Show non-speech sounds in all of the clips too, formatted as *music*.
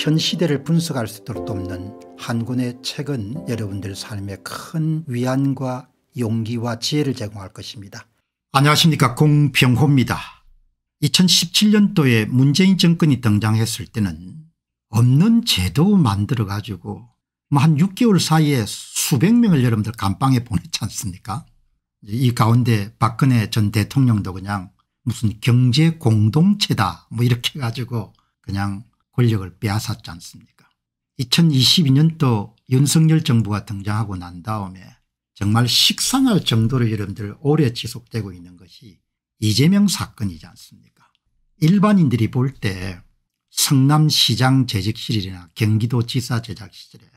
현 시대를 분석할 수 있도록 돕는 한 권의 책은 여러분들 삶에 큰 위안과 용기와 지혜를 제공할 것입니다. 안녕하십니까 공병호입니다. 2017년도에 문재인 정권이 등장했을 때는 없는 제도 만들어 가지고 뭐 한 6개월 사이에 수백 명을 여러분들 감방에 보냈지 않습니까 이 가운데 박근혜 전 대통령도 그냥 무슨 경제 공동체다 뭐 이렇게 가지고 그냥 권력을 빼앗았지 않습니까 2022년도 윤석열 정부가 등장하고 난 다음에 정말 식상할 정도로 여러분들 오래 지속되고 있는 것이 이재명 사건이지 않습니까 일반인들이 볼 때 성남시장 재직 실이나 경기도지사 제작 실절에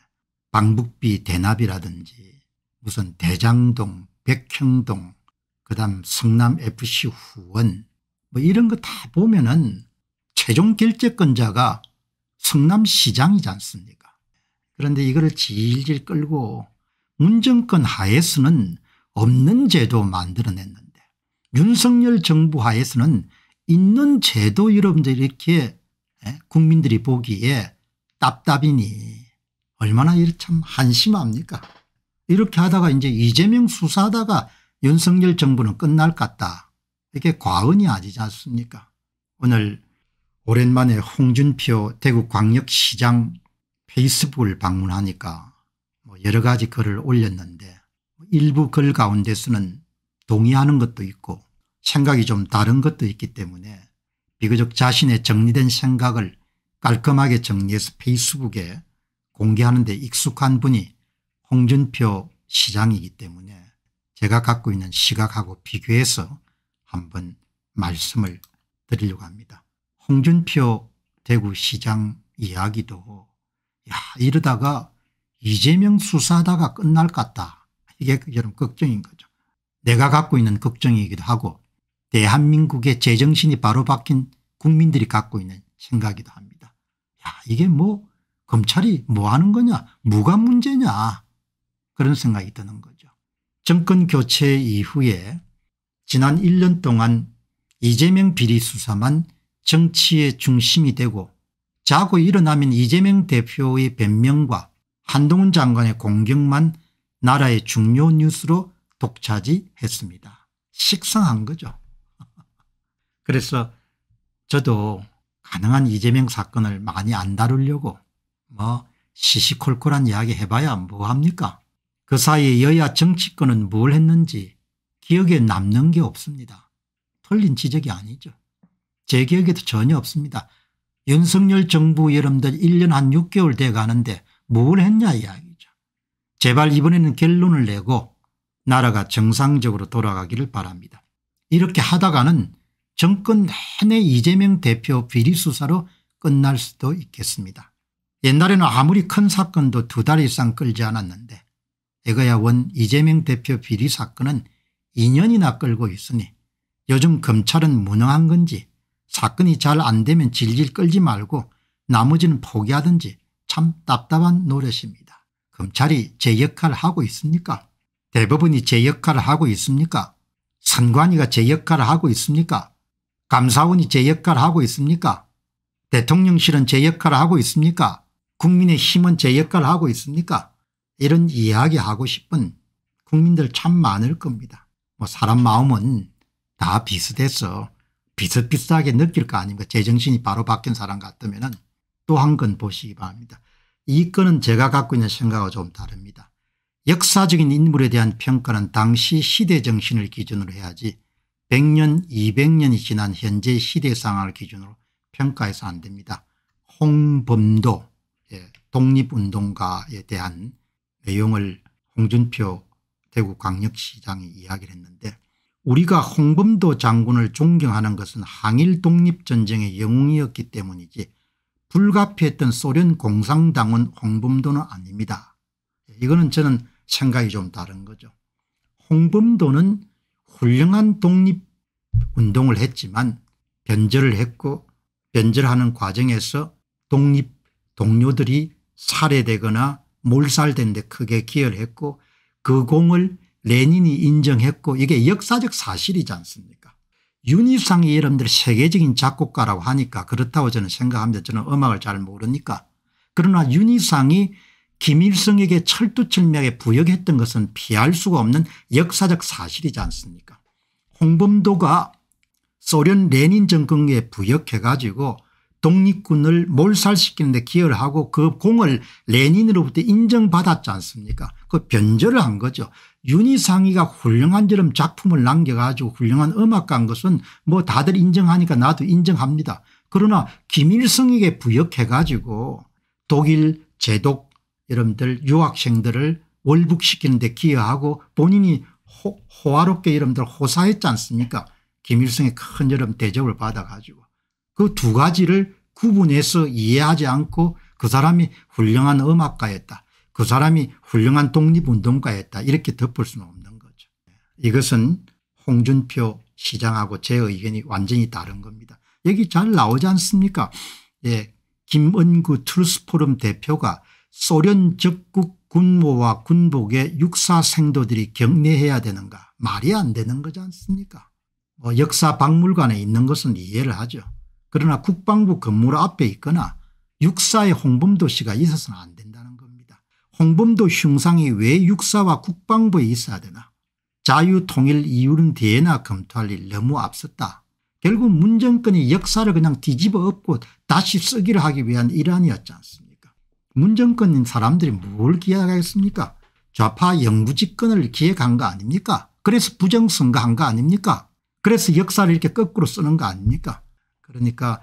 방북비 대납이라든지 무슨 대장동 백형동 그다음 성남FC 후원 뭐 이런 거 다 보면은 최종 결재권자가 성남시장이지 않습니까 그런데 이거 질질 끌고 문정권 하에서는 없는 제도 만들어냈는데 윤석열 정부 하에서는 있는 제도 여러분들 이렇게 예, 국민들이 보기에 답답이니 얼마나 참 한심합니까 이렇게 하다가 이제 이재명 수사하다가 윤석열 정부는 끝날 것 같다 이게 과언이 아니지 않습니까 오늘 오랜만에 홍준표 대구광역시장 페이스북을 방문하니까 뭐 여러 가지 글을 올렸는데 뭐 일부 글 가운데서는 동의하는 것도 있고 생각이 좀 다른 것도 있기 때문에 비교적 자신의 정리된 생각을 깔끔하게 정리해서 페이스북에 공개하는 데 익숙한 분이 홍준표 시장이기 때문에 제가 갖고 있는 시각하고 비교해서 한번 말씀을 드리려고 합니다. 홍준표 대구시장 이야기도 야 이러다가 이재명 수사하다가 끝날 것 같다. 이게 여러분 걱정인 거죠. 내가 갖고 있는 걱정이기도 하고 대한민국의 제정신이 바로 바뀐 국민들이 갖고 있는 생각이기도 합니다. 야 이게 뭐 검찰이 뭐 하는 거냐 뭐가 문제냐 그런 생각이 드는 거죠. 정권 교체 이후에 지난 1년 동안 이재명 비리 수사만 정치의 중심이 되고 자고 일어나면 이재명 대표의 변명과 한동훈 장관의 공격만 나라의 중요 뉴스로 독차지했습니다. 식상한 거죠. *laughs* 그래서 저도 가능한 이재명 사건을 많이 안 다루려고 뭐 시시콜콜한 이야기 해봐야 뭐합니까 그 사이에 여야 정치권은 뭘 했는지 기억에 남는 게 없습니다. 털린 지적이 아니죠. 제 기억에도 전혀 없습니다. 윤석열 정부 여러분들 1년 한 6개월 돼 가는데 뭘 했냐 이야기죠. 제발 이번에는 결론을 내고 나라가 정상적으로 돌아가기를 바랍니다. 이렇게 하다가는 정권 내내 이재명 대표 비리 수사로 끝날 수도 있겠습니다. 옛날에는 아무리 큰 사건도 두 달 이상 끌지 않았는데 에거야 원 이재명 대표 비리 사건은 2년이나 끌고 있으니 요즘 검찰은 무능한 건지 사건이 잘 안 되면 질질 끌지 말고 나머지는 포기하든지 참 답답한 노릇입니다. 검찰이 제 역할을 하고 있습니까? 대법원이 제 역할을 하고 있습니까? 선관위가 제 역할을 하고 있습니까? 감사원이 제 역할을 하고 있습니까? 대통령실은 제 역할을 하고 있습니까? 국민의힘은 제 역할을 하고 있습니까? 이런 이야기하고 싶은 국민들 참 많을 겁니다. 뭐 사람 마음은 다 비슷해서 비슷비슷하게 느낄 거 아닙니까 제정신이 바로 바뀐 사람 같으면 또 한 건 보시기 바랍니다. 이 건은 제가 갖고 있는 생각과 좀 다릅니다. 역사적인 인물에 대한 평가는 당시 시대 정신을 기준으로 해야지 100년 200년이 지난 현재 시대 상황을 기준으로 평가해서 안 됩니다. 홍범도 예, 독립운동가에 대한 내용을 홍준표 대구 광역시장이 이야기를 했는데 우리가 홍범도 장군을 존경하는 것은 항일 독립전쟁의 영웅이었기 때문이지 불가피했던 소련 공산당원 홍범도는 아닙니다. 이거는 저는 생각이 좀 다른 거죠. 홍범도는 훌륭한 독립운동을 했지만 변절을 했고 변절하는 과정에서 독립 동료들이 살해되거나 몰살된 데 크게 기여를 했고 그 공을 레닌이 인정했고 이게 역사적 사실이지 않습니까 윤희상이 여러분들 세계적인 작곡가라고 하니까 그렇다고 저는 생각합니다. 저는 음악을 잘 모르니까. 그러나 윤희상이 김일성에게 철두철미하게 부역했던 것은 피할 수가 없는 역사적 사실이지 않습니까 홍범도가 소련 레닌 정권에 부역해 가지고 독립군을 몰살시키는데 기여를 하고 그 공을 레닌으로부터 인정받았지 않습니까 그 변절을 한 거죠. 윤희상이가 훌륭한 저런 작품을 남겨가지고 훌륭한 음악가인 것은 뭐 다들 인정하니까 나도 인정합니다. 그러나 김일성에게 부역해가지고 독일 제독 여러분들 유학생들을 월북시키는 데 기여하고 본인이 호, 호화롭게 여러분들 호사했지 않습니까 김일성의 큰 여러분 대접을 받아가지고 그 두 가지를 구분해서 이해하지 않고 그 사람이 훌륭한 음악가였다 그 사람이 훌륭한 독립운동가였다 이렇게 덮을 수는 없는 거죠. 네. 이것은 홍준표 시장하고 제 의견이 완전히 다른 겁니다. 여기 잘 나오지 않습니까 예, 김은구 트루스포럼 대표가 소련 적국 군모와 군복의 육사 생도들이 격례해야 되는가 말이 안 되는 거지 않습니까 뭐 역사 박물관에 있는 것은 이해를 하죠. 그러나 국방부 건물 앞에 있거나 육사의 홍범도 시가 있어서는 안 된다. 홍범도 흉상이 왜 육사와 국방부에 있어야 되나 자유통일 이유는 뒤나 검토할 일 너무 앞섰다. 결국 문정권이 역사를 그냥 뒤집어 엎고 다시 쓰기를 하기 위한 일환이었지 않습니까 문정권인 사람들이 뭘 기획하겠습니까 좌파 영구집권을 기획한 거 아닙니까 그래서 부정선거한 거 아닙니까 그래서 역사를 이렇게 거꾸로 쓰는 거 아닙니까 그러니까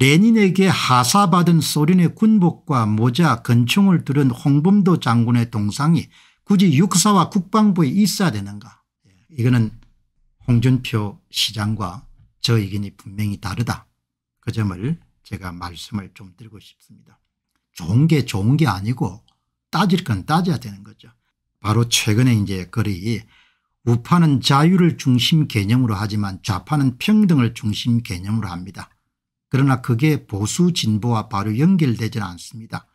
레닌에게 하사받은 소련의 군복과 모자 건총을 들은 홍범도 장군의 동상이 굳이 육사와 국방부에 있어야 되는가 예, 이거는 홍준표 시장과 저 의견이 분명히 다르다 그 점을 제가 말씀을 좀 드리고 싶습니다. 좋은 게 좋은 게 아니고 따질 건 따져야 되는 거죠. 바로 최근에 이제 글이 우파는 자유를 중심 개념으로 하지만 좌파는 평등을 중심 개념으로 합니다. 그러나 그게 보수 진보와 바로 연결되지는 않습니다.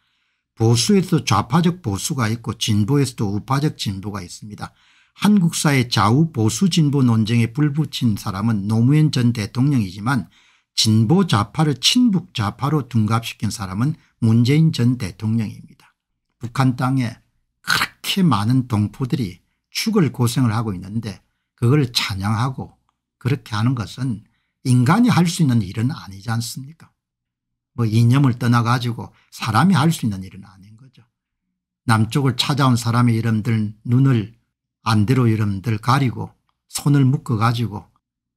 보수에서도 좌파적 보수가 있고 진보에서도 우파적 진보가 있습니다. 한국사의 좌우 보수 진보 논쟁에 불붙인 사람은 노무현 전 대통령이지만 진보 좌파를 친북 좌파로 둔갑시킨 사람은 문재인 전 대통령입니다. 북한 땅에 그렇게 많은 동포들이 죽을 고생을 하고 있는데 그걸 찬양하고 그렇게 하는 것은 인간이 할 수 있는 일은 아니지 않습니까? 뭐 이념을 떠나가지고 사람이 할 수 있는 일은 아닌 거죠. 남쪽을 찾아온 사람의 이름들 눈을 안대로 이름들 가리고 손을 묶어가지고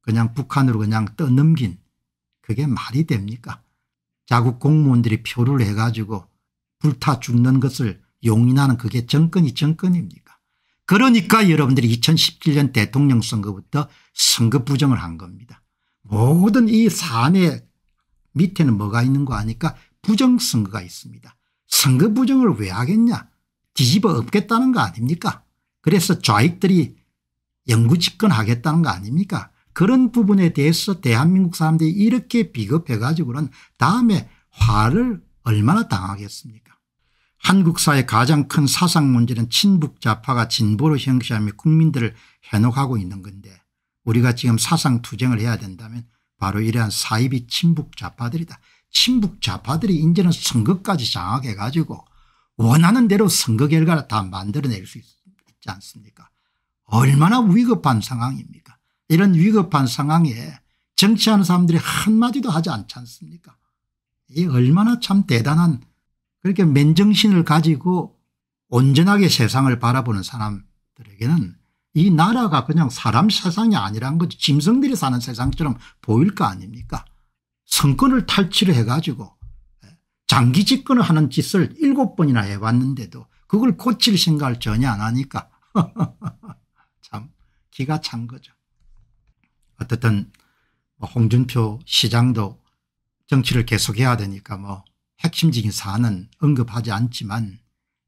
그냥 북한으로 그냥 떠넘긴 그게 말이 됩니까? 자국 공무원들이 표를 해가지고 불타 죽는 것을 용인하는 그게 정권이 정권입니까? 그러니까 여러분들이 2017년 대통령 선거부터 선거 부정을 한 겁니다. 모든 이 사안의 밑에는 뭐가 있는 거 아니까 부정선거가 있습니다. 선거 부정을 왜 하겠냐 뒤집어 엎겠다는 거 아닙니까 그래서 좌익들이 영구 집권하겠다는 거 아닙니까 그런 부분에 대해서 대한민국 사람들이 이렇게 비겁해 가지고는 다음에 화를 얼마나 당하겠습니까 한국 사회 가장 큰 사상 문제는 친북 좌파가 진보로 형식하며 국민들을 현혹하고 있는 건데 우리가 지금 사상투쟁을 해야 된다면 바로 이러한 사이비 친북좌파들이다. 친북좌파들이 이제는 선거까지 장악해 가지고 원하는 대로 선거 결과를 다 만들어낼 수 있, 지 않습니까 얼마나 위급한 상황입니까 이런 위급한 상황에 정치하는 사람들이 한마디도 하지 않지 않습니까 이 얼마나 참 대단한 그렇게 맨정신을 가지고 온전하게 세상을 바라보는 사람들에게는 이 나라가 그냥 사람 세상이 아니란 거지 짐승들이 사는 세상처럼 보일 거 아닙니까 성권을 탈취를 해가지고 예, 장기 집권을 하는 짓을 일곱 번이나 해왔는데도 그걸 고칠 생각을 전혀 안 하니까 *laughs* 참 기가 찬 거죠. 어쨌든 뭐 홍준표 시장도 정치를 계속해야 되니까 뭐 핵심적인 사안은 언급하지 않지만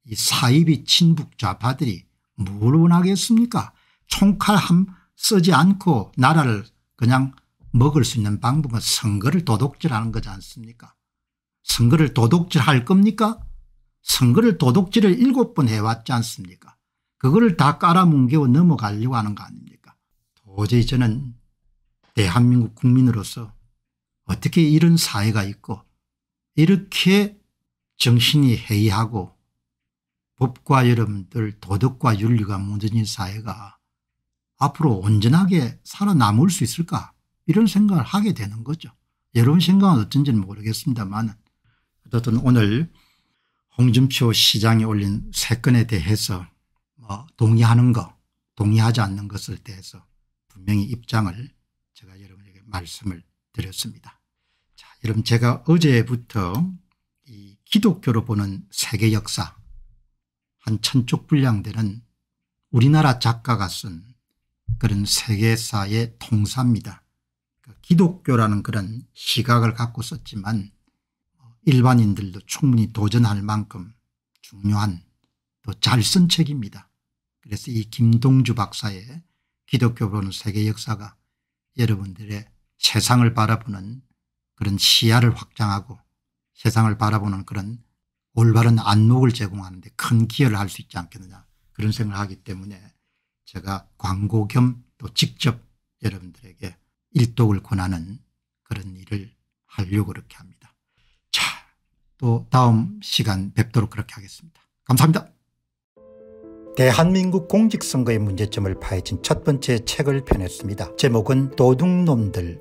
이 사이비 친북 좌파들이 뭘 원하겠습니까 손칼함 쓰지 않고 나라를 그냥 먹을 수 있는 방법은 선거를 도둑질하는 거지 않습니까 선거를 도둑질할 겁니까 선거를 도둑질을 일곱 번 해왔지 않습니까 그거를 다 깔아뭉개고 넘어가려고 하는 거 아닙니까 도저히 저는 대한민국 국민으로서 어떻게 이런 사회가 있고 이렇게 정신이 해이하고 법과 여러분들 도덕과 윤리가 무너진 사회가 앞으로 온전하게 살아남을 수 있을까 이런 생각을 하게 되는 거죠. 여러분 생각은 어쩐지는 모르겠습니다만 어쨌든 오늘 홍준표 시장이 올린 세 건에 대해서 뭐 동의하는 것 동의하지 않는 것을 대해서 분명히 입장을 제가 여러분에게 말씀을 드렸습니다. 자, 여러분 제가 어제부터 이 기독교로 보는 세계 역사 한 천쪽 분량 되는 우리나라 작가가 쓴 그런 세계사의 통사입니다. 그 기독교라는 그런 시각을 갖고 썼지만 일반인들도 충분히 도전할 만큼 중요한 또 잘 쓴 책입니다. 그래서 이 김동주 박사의 기독교 보는 세계 역사가 여러분들의 세상을 바라보는 그런 시야를 확장하고 세상을 바라보는 그런 올바른 안목을 제공하는 데큰 기여를 할 수 있지 않겠느냐 그런 생각을 하기 때문에 제가 광고 겸 또 직접 여러분들에게 일독을 권하는 그런 일을 하려고 그렇게 합니다. 자, 또 다음 시간 뵙도록 그렇게 하겠습니다. 감사합니다. 대한민국 공직선거의 문제점을 파헤친 첫 번째 책을 펴냈습니다. 제목은 도둑놈들